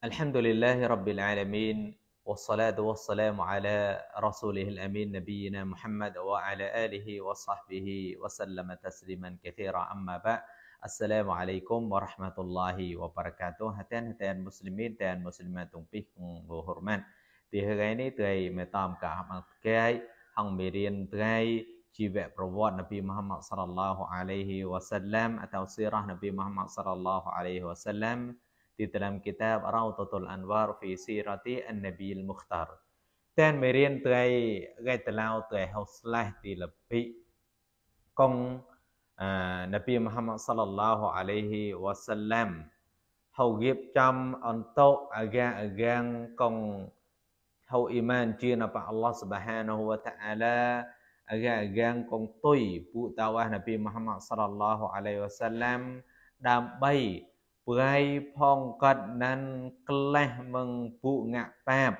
الحمد لله رب العالمين والصلاة والسلام على رسوله الأمين نبينا محمد وعلى آله وصحبه وسلم تسليما كثيرا أما بعد السلام عليكم ورحمة الله وبركاته هتان هتان مسلمين تان مسلمات بكم وحرمان تهغيني تغي مطام كعمل كاي هنغ ميرين تغي جيبع بروات نبي محمد صلى الله عليه وسلم أتوصيره نبي محمد صلى الله عليه وسلم di dalam kitab Raudatul Anwar fi Sirati An-Nabil Mukhtar. Tên mê riêng tươi gây tà lao tươi hậu slash tì lập bị công Nabi Muhammad sallallahu alaihi wa sallam hậu nghiệp trăm ấn tộ aga agang công hậu iman chia nạp Allah subhanahu wa ta'ala aga agang công tùy phụ tawah Nabi Muhammad sallallahu alaihi wa sallam ដើម្បីព្រៃផងកត់ណាន់ក្លះមឹងពួកងាក់ប៉ាប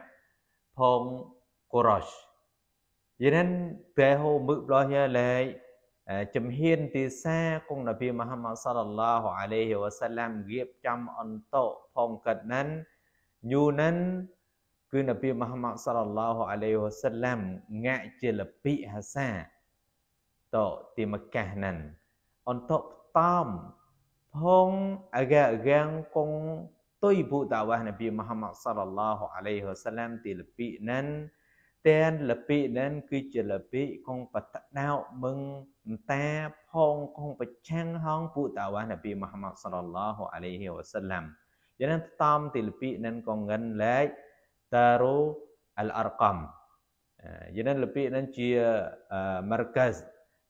ផងកូរ៉ូសយានតែហូមឹកប្លោះយ៉ាលែកជំហានទីសាគង់នប៊ីមហាម៉ាត់សល្លាហ៍អាឡៃហ៊ីវ៉ាសាឡាមរៀបចំអន្តោផងកត់ណាន់យូណាន់គឺនប៊ីមហាម៉ាត់សល្លាហ៍អាឡៃហ៊ីវ៉ាសាឡាមងាក់ជាលពិហាសាតទីមកកាសណាន់អន្តោផ្តំ phong aga gang kong tôi bu dawah Nabi Muhammad sallallahu alaihi wasallam ti lepi nan tên lepi nan cứ chỉ lepi kong pat đạo mừng ta phong kong pa chang hong bu dawah Nabi Muhammad sallallahu alaihi wasallam cho nên tam ti lepi nan kong ngân lệ taru al arqam cho nên lepi nan chia markaz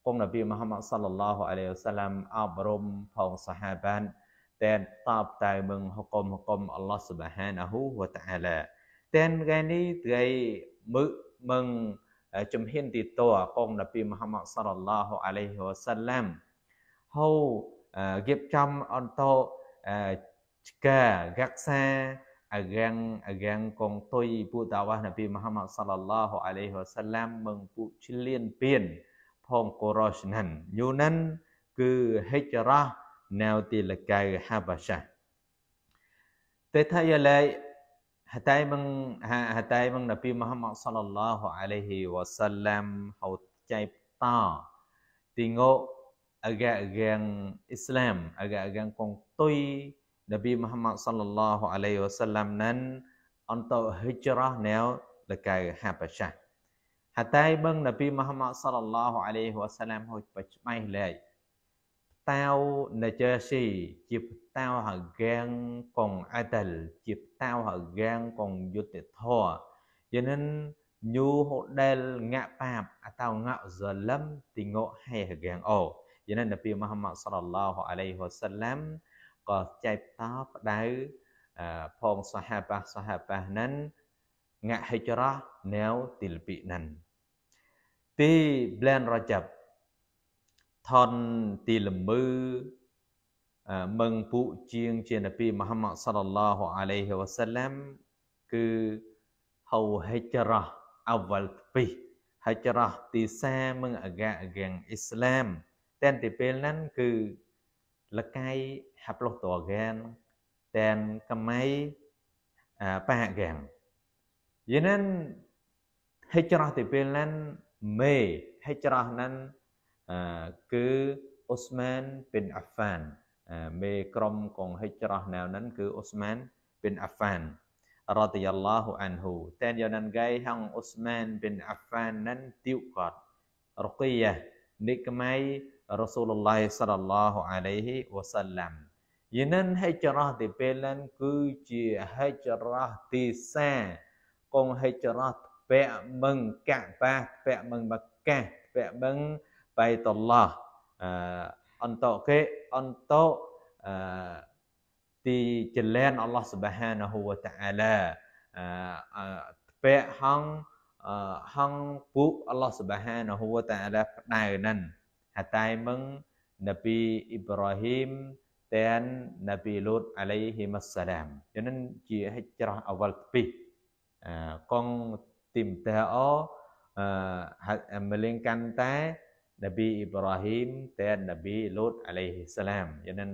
ពុំនប៊ីមហាម៉ាត់សល្លឡោះអាឡៃវសាឡាមអប់រំផងសាហាបានតែនតបតែមឹងហុកមហុកមអល់ឡោះស៊ុបហានហ៊ូវតាអាឡាតែនថ្ងៃនេះថ្ងៃមឹកមឹងជំហានទីតអពុំនប៊ីមហាម៉ាត់សល្លឡោះអាឡៃវសាឡាមហូរៀបចំអន្តោឆ្ការក្សាអរាំងអរាំងកងទុយពុទ្ធវ៉ានប៊ីមហាម៉ាត់សល្លឡោះអាឡៃវសាឡាមមឹងពុជលៀនពៀនផងកូរ៉ូឆ្នាំយូនានគឺហិច្រាណៅទីលកៅហាបាសាតេថាយឡៃហតៃមងហតៃមងណាប៊ីមហមម៉ាសលឡាហូអាឡៃហ៊ីវ៉ាសាឡាំហោចៃតាទីងោអកាកាងអ៊ីស្លាមអកាកាងកងតុយណាប៊ីមហមម៉ាសលឡាហូអាឡៃវ៉ាសាឡាំណានអន្តហិច្រាណៅលកៅហាបាសាតែបឹងនប៊ីមហម៉ាត់សល្លឡោះអាឡៃហ៊ីវ៉ាសាឡាមហូចបច្បៃលែកផ្តៅណេជឺស៊ីជាផ្តៅហកាងកងអតលជាផ្តៅហកាងកងយុទ្ធធរយ៉ាងនឹងញូហូដែលងាក់បាបអតៅងាក់សលឹមទីងក់ហេហកាងអូយ៉ាងនឹងនប៊ីមហម៉ាត់សល្លឡោះអាឡៃហ៊ីវ៉ាសាឡាមក៏ចែកតបដៅផងសហបាសហបាហ្នឹង ngak hijrah neo tilpi nan. Ti blan rajab thon ti lemu mừng phụ chiêng trên Nabi Muhammad sallallahu alaihi wasallam cứ hầu hijrah awal pi hijrah ti sa mừng aga gang Islam tên ti pel nan cứ lakai haplo to gan tên kamai pa gang Yenan hijrah di Finland Mei hijrah nan គឺអូស្ម៉ានប៊ីនអាហ្វានមេក្រុមកងហិចរោះណៅនឹងគឺអូស្ម៉ានប៊ីនអាហ្វានរ៉ាឌីយ៉ាឡាហ៊ូអានហ៊ូតែនយនាន់កៃហងអូស្ម៉ានប៊ីនអាហ្វាននឹងទៀវគាត់រកីយ៉ានិកមៃរ៉ាស៊ូលឡៃសលឡាហ៊ូអាឡៃហ៊ីវ៉ាសាឡាំយានិនហិចរោះទីពេលនឹងគឺជាហិចរោះទីសាកងហិចរតពៈមឹងកៈបាពៈមឹងបកាពៈមឹងបៃតឡោះអន្តកេអន្តទីចលែនអល់ឡោះសុបហានហូវតាអាឡាពៈហងហងពុអល់ឡោះសុបហានហូវតាអាឡាផ្ដៅនឹងហតែមឹងនប៊ីអ៊ីប្រាហ៊ីមតាននប៊ីលូតអាឡៃហ៊ីមសឡាមយ៉ាងនេះជាហិច្រោះអវលពីរ kong tim TO melingkan ta Nabi Ibrahim ta Nabi Lut alaihi salam យ៉ាងนั้น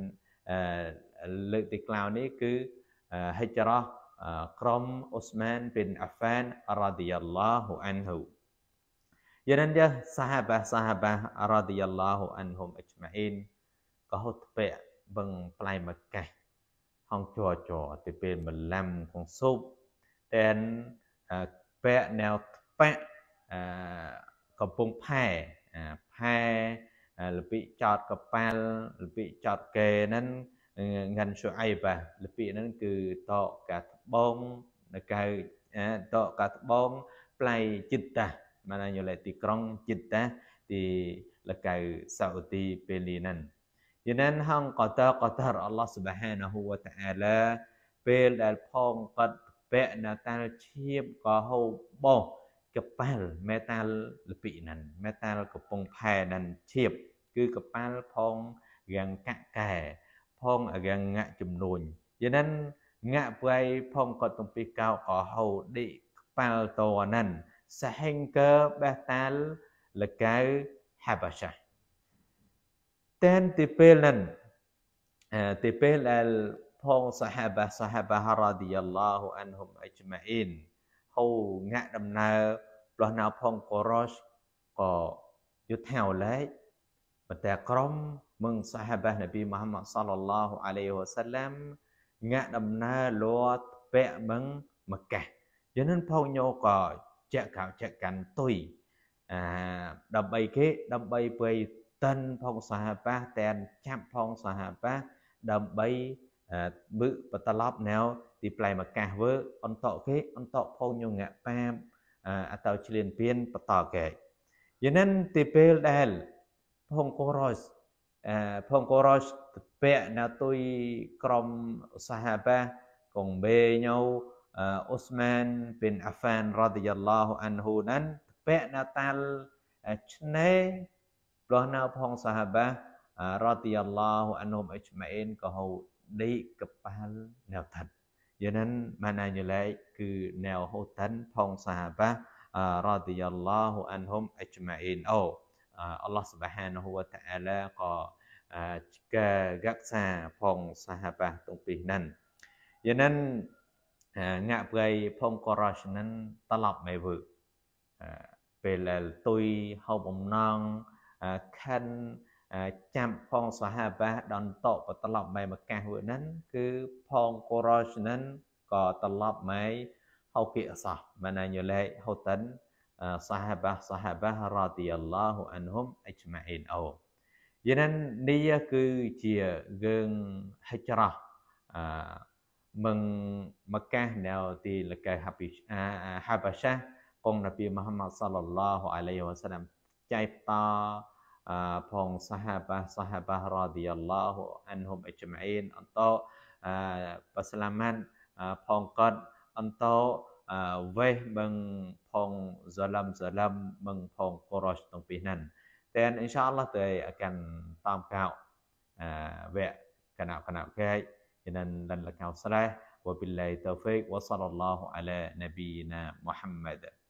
លើកទីក្លោនេះ គឺហិជ្រោះក្រុមអូស្មានប៊ីនអាហ្វានរ៉ាឌីយ៉ាឡោះអានហ៊ូយ៉ាងนั้นយ៉ាសាហាបាសាហាបារ៉ាឌីយ៉ាឡោះអានហ៊ុមអ៊ីជ្ម៉ាអ៊ីនក៏ហត់ពេបឹងផ្លែមកកេះហងជောជောទៅពេលម្លាំក្នុងស៊ូប ten ពៈណែវបៈកំពង់ផែផែលពិចោតកប៉ាល់លពិចោតកេហ្នឹងងាន់សុអៃបាលពិហ្នឹងគឺតកកាត្បងនៅកៅតកកាត្បងផ្លៃចិត្តតាមកនៅលេទីក្រុងចិត្តតា ទីលកៅសាអូទីពេលនេះហ្នឹងយេនហងកតកតរអល់ឡោះស៊ុបហានហ៊ូវតាអាឡាពេលដែលផងកាត់ពណតាលឈៀបក៏ហូបបោះកប៉ាល់មេតាលលពិណិនមេតាលកំពង់ផែនឹងឈៀបគឺកប៉ាល់ផងរាំងកកែ ផងរាំងងាក់ចំនួនយ៉ាងนั้นងាក់ប្រៃផងក៏ទំពីកៅអហូឌីប៉ាល់តនឹងសហេងកើបេតាលលកៅហាបាឆាតែនទីពេលនឹងទីពេលអលផងសាហាបាសាហាបារ៉ាឌីយ៉ាឡោះអានហ៊ុំអិចម៉ាអ៊ីនហូងាក់ដំណើរលោះណៅផងកូរ៉ូសក៏យុទ្ធហៅលេខប៉ុន្តែក្រុមមឹងសាហាបានប៊ីមូហាម៉ាត់សាឡឡោះអាឡៃហ៊ូសាឡាំងាក់ដំណើរលោតពាក់មឹងមកកេះយ៉ាងនឹងផងញោក៏ចាក់កៅចាក់កាន់ទុយអាដើម្បីគេដើម្បីពេលតិនផងសាហាបាតែនចាប់ផងសាហាបាដើម្បីបើបតឡប់ណៅទីផ្លែមកកាសវើ អន្តកគេអន្តកផងញងាក់ប៉ាបអតោឆ្លៀនពៀនបតគេយានិនទីពេលដែលផងកូរ៉ូសផងកូរ៉ូសតពាក់ណៅទុយក្រុមសាហាបាកងបេញោអ៊ូស្មានប៊ីនអាហ្វានរ៉ាឌីយ៉ាឡោះអានហ៊ូណានតពាក់ណៅតាល់ឆ្នេរព្រោះណៅផងសាហាបារ៉ាឌីយ៉ាឡោះអានហ៊ុមអ៊ីជម៉ៃអ៊ីនកោហូ di kepal Neltan. Jangan mana jelek ke nel hutan pong sahabat uh, radhiyallahu anhum ajma'in. Oh, uh, Allah Subhanahu wa taala ក៏ការរក្សាផងសហបាទាំងពីរហ្នឹងយានិនងាក់ព្រៃផងក៏រស់នឹងត្រឡប់មកវើពេលទុយហូបអំណងខាន់ចាប់ផងសហបាសដន្តបត្រឡប់ម៉ែមកកាសវើហ្នឹងគឺផងកូរ៉ូស្នឹងក៏ត្រឡប់ម៉ែហៅគេអសោះម៉ាណាញូលេហូតិនសហបាសសហបាសរ៉ាឌីយ៉ាឡោះអានហ៊ុមអ៊ីចម៉ាអ៊ីនអូយាននេះគឺជាយើងហិច្រ៉ះអមឹងមកកាសនៅទីលកែហាប៊ីហាបាសាកងនប៊ីមហាម៉ាត់សល្លឡោះអាឡៃវ៉ាសាឡាំចៃតាផងសហបាសសហបារឌីយ៉ាឡោះអានហុមអ៊ីចម៉ៃនអន្តោបសឡាមានផងកតអន្តោវេបងផងសឡាមសឡាមបងផងកូរ៉ាស់ទាំងពីរនោះតែអ៊ីនឆាអល់ឡោះទៅអកានតាមកៅវេកណៅកណៅកែឥឡូវដល់កៅស្រែវបិលឡៃតូហ្វិកវសលឡោះអាឡានប៊ីណាមូហាំម៉ាត់